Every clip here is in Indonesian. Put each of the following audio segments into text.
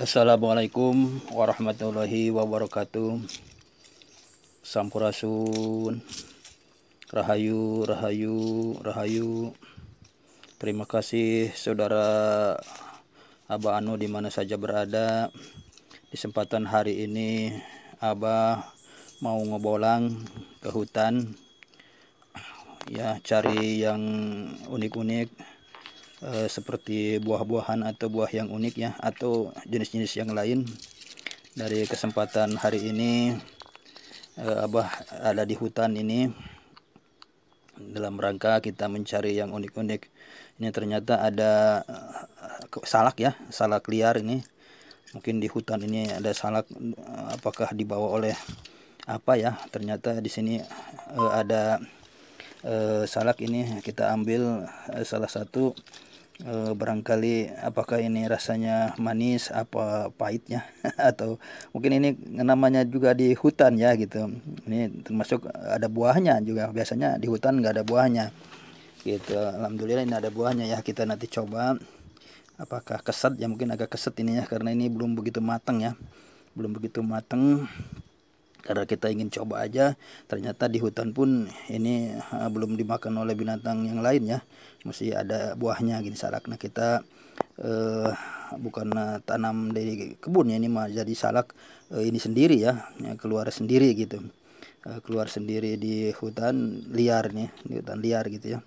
Assalamualaikum warahmatullahi wabarakatuh Sampurasun Rahayu, Rahayu, Rahayu Terima kasih saudara Abah Anu dimana saja berada Di kesempatan hari ini Abah mau ngebolang ke hutan Ya cari yang unik-unik Eh, seperti buah-buahan atau buah yang unik ya atau jenis-jenis yang lain dari kesempatan hari ini eh, Abah ada di hutan ini dalam rangka kita mencari yang unik-unik ini ternyata ada eh, salak ya salak liar ini mungkin di hutan ini ada salak apakah dibawa oleh apa ya ternyata di sini ada salak ini kita ambil salah satu e, barangkali apakah ini rasanya manis apa pahitnya atau mungkin ini namanya juga di hutan ya gitu ini termasuk ada buahnya juga biasanya di hutan nggak ada buahnya gitu alhamdulillah ini ada buahnya ya kita nanti coba apakah keset ya mungkin agak keset ininya karena ini belum begitu matang ya belum begitu matang karena kita ingin coba aja ternyata di hutan pun ini eh, belum dimakan oleh binatang yang lain ya mesti ada buahnya gini salak nah kita uh, bukan eh, tanam dari kebun ya ini mah jadi salak uh, ini sendiri ya, ya keluar sendiri gitu uh, keluar sendiri di hutan liar nih di hutan liar gitu ya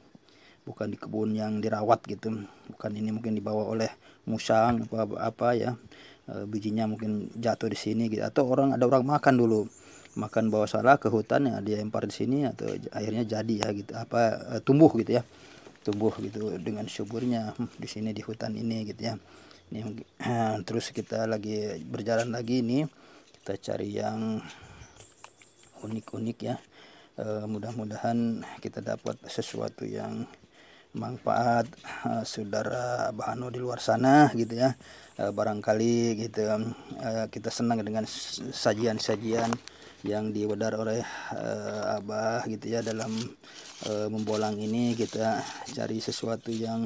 bukan di kebun yang dirawat gitu bukan ini mungkin dibawa oleh musang apa apa ya e, bijinya mungkin jatuh di sini gitu atau orang ada orang makan dulu makan bawah salah ke hutan ya dia impor di sini atau akhirnya jadi ya gitu apa eh, tumbuh gitu ya tumbuh gitu dengan suburnya hmm, di sini di hutan ini gitu ya ini terus kita lagi berjalan lagi ini kita cari yang unik-unik ya e, mudah-mudahan kita dapat sesuatu yang manfaat e, saudara Bahano di luar sana gitu ya barangkali gitu e, kita senang dengan sajian-sajian yang diwedar oleh uh, abah gitu ya dalam uh, membolang ini kita cari sesuatu yang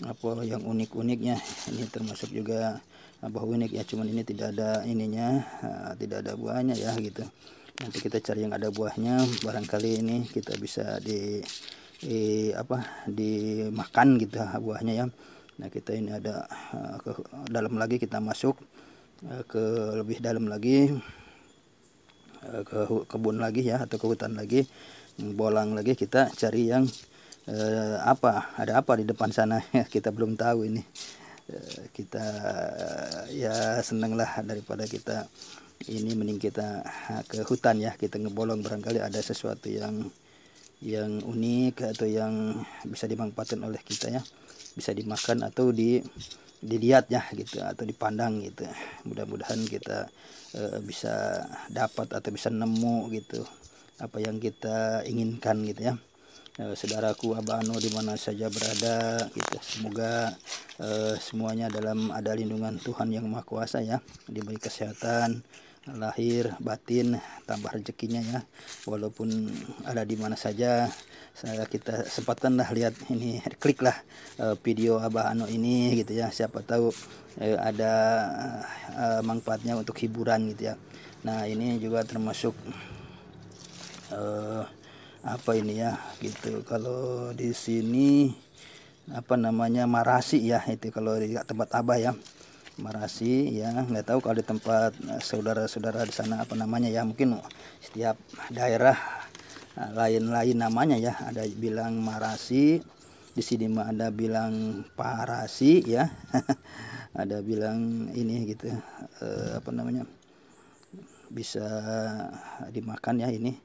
apa yang unik-uniknya ini termasuk juga abah unik ya cuman ini tidak ada ininya uh, tidak ada buahnya ya gitu nanti kita cari yang ada buahnya barangkali ini kita bisa di, di apa dimakan gitu buahnya ya nah kita ini ada uh, ke dalam lagi kita masuk uh, ke lebih dalam lagi Eh, ke kebun lagi ya atau ke hutan lagi bolang lagi kita cari yang eh, apa ada apa di depan sana ya, kita belum tahu ini eh, kita ya seneng lah daripada kita ini mending kita ke hutan ya kita ngebolong barangkali ada sesuatu yang yang unik atau yang bisa dimanfaatkan oleh kita ya bisa dimakan atau di dilihat gitu atau dipandang gitu mudah-mudahan kita e, bisa dapat atau bisa nemu gitu apa yang kita inginkan gitu ya e, saudaraku anu, di dimana saja berada gitu semoga e, semuanya dalam ada lindungan Tuhan yang maha kuasa ya diberi kesehatan lahir batin tambah rezekinya ya walaupun ada di mana saja saya kita lah lihat ini kliklah uh, eh, video Abah Ano ini gitu ya siapa tahu uh, ada uh, manfaatnya untuk hiburan gitu ya nah ini juga termasuk uh, apa ini ya gitu kalau di sini apa namanya marasi ya itu kalau di tempat Abah ya Marasi ya nggak tahu kalau di tempat eh, saudara-saudara di sana apa namanya ya mungkin setiap daerah eh, lain-lain namanya ya ada bilang Marasi di sini mah ada bilang Parasi ya ada bilang ini gitu eh, apa namanya bisa dimakan ya ini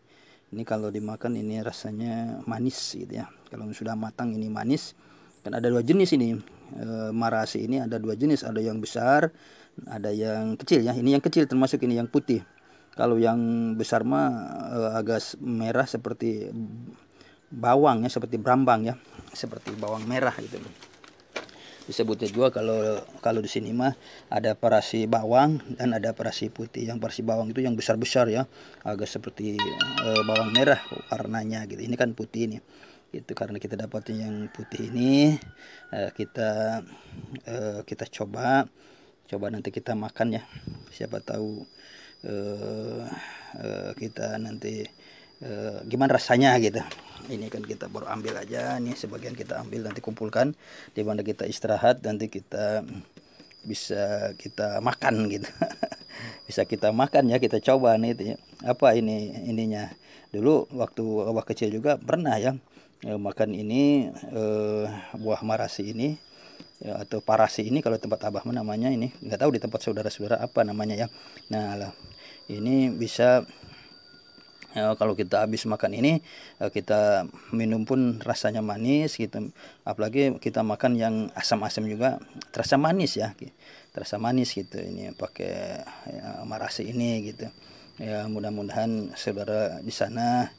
ini kalau dimakan ini rasanya manis gitu ya kalau sudah matang ini manis kan ada dua jenis ini Eh, marasi ini ada dua jenis, ada yang besar, ada yang kecil ya. Ini yang kecil termasuk ini yang putih. Kalau yang besar mah e, agak merah seperti bawang ya, seperti brambang ya, seperti bawang merah gitu disebutnya juga kalau kalau di sini mah ada parasi bawang dan ada parasi putih yang parasi bawang itu yang besar besar ya agak seperti e, bawang merah warnanya gitu ini kan putih ini itu karena kita dapatin yang putih ini eh, kita eh, kita coba coba nanti kita makan ya siapa tahu eh, kita nanti gimana rasanya gitu ini kan kita baru ambil aja ini sebagian kita ambil nanti kumpulkan di mana kita istirahat nanti kita bisa kita makan gitu bisa kita makan ya kita coba nih ya. apa ini ininya dulu waktu awak kecil juga pernah ya uh, makan ini uh, buah marasi ini ya, atau parasi ini kalau tempat abah namanya ini nggak tahu di tempat saudara-saudara apa namanya ya nah ini bisa ya, kalau kita habis makan ini kita minum pun rasanya manis gitu apalagi kita makan yang asam-asam juga terasa manis ya terasa manis gitu ini pakai ya, marasi ini gitu ya mudah-mudahan saudara di sana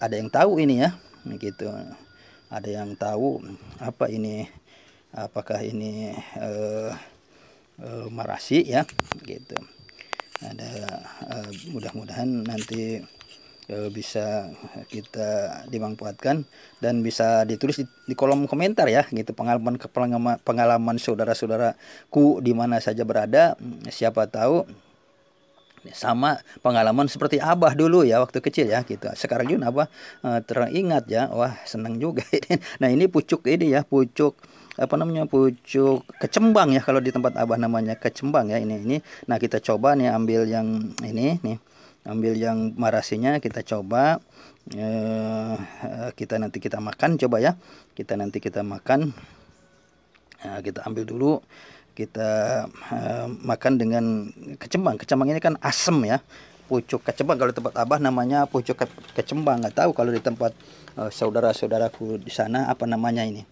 ada yang tahu ini ya gitu ada yang tahu apa ini apakah ini uh, uh, marasi ya gitu ada uh, mudah-mudahan nanti uh, bisa kita dimanfaatkan dan bisa ditulis di, di kolom komentar ya gitu pengalaman pengalaman saudara-saudaraku di mana saja berada siapa tahu sama pengalaman seperti abah dulu ya waktu kecil ya gitu sekarang juga abah eh, teringat ya wah senang juga ini nah ini pucuk ini ya pucuk apa namanya pucuk kecembang ya kalau di tempat abah namanya kecembang ya ini ini nah kita coba nih ambil yang ini nih ambil yang marasinya kita coba eh, kita nanti kita makan coba ya kita nanti kita makan nah, kita ambil dulu kita uh, makan dengan kecembang. Kecembang ini kan asem ya. Pucuk kecembang kalau di tempat Abah namanya pucuk kecembang. Nggak tahu kalau di tempat uh, saudara-saudaraku di sana apa namanya ini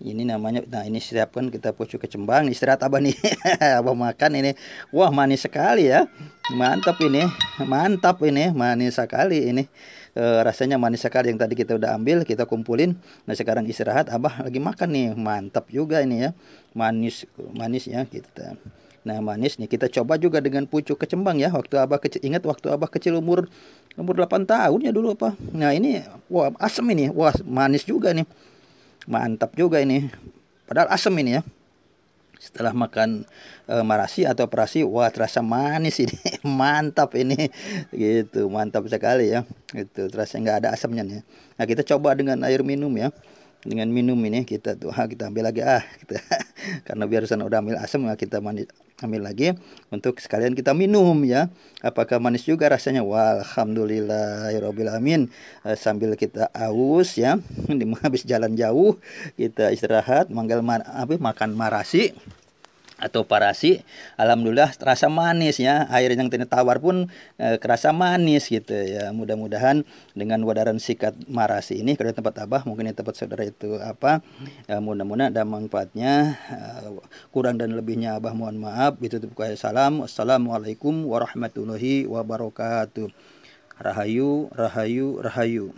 ini namanya nah ini siapkan kita pucuk kecembang istirahat abah nih abah makan ini wah manis sekali ya mantap ini mantap ini manis sekali ini e, rasanya manis sekali yang tadi kita udah ambil kita kumpulin nah sekarang istirahat abah lagi makan nih mantap juga ini ya manis manis ya kita gitu Nah manis nih kita coba juga dengan pucuk kecembang ya waktu abah kecil ingat waktu abah kecil umur umur 8 tahun ya dulu apa nah ini wah asem ini wah manis juga nih mantap juga ini padahal asam ini ya setelah makan e, marasi atau operasi, wah terasa manis ini mantap ini gitu mantap sekali ya itu terasa nggak ada asamnya nih nah kita coba dengan air minum ya dengan minum ini kita tuh ah, kita ambil lagi ah kita gitu. karena biar sana udah ambil asam ah, kita manis ambil lagi ya, untuk sekalian kita minum ya apakah manis juga rasanya walhamdulillahirobbilalamin eh, sambil kita aus ya habis jalan jauh kita istirahat manggil apa makan marasi atau parasi alhamdulillah terasa manis ya air yang tadi tawar pun e, kerasa manis gitu ya mudah-mudahan dengan wadaran sikat marasi ini kalau tempat abah mungkin di tempat saudara itu apa e, mudah-mudahan ada manfaatnya e, kurang dan lebihnya abah mohon maaf itu tuh salam assalamualaikum warahmatullahi wabarakatuh rahayu rahayu rahayu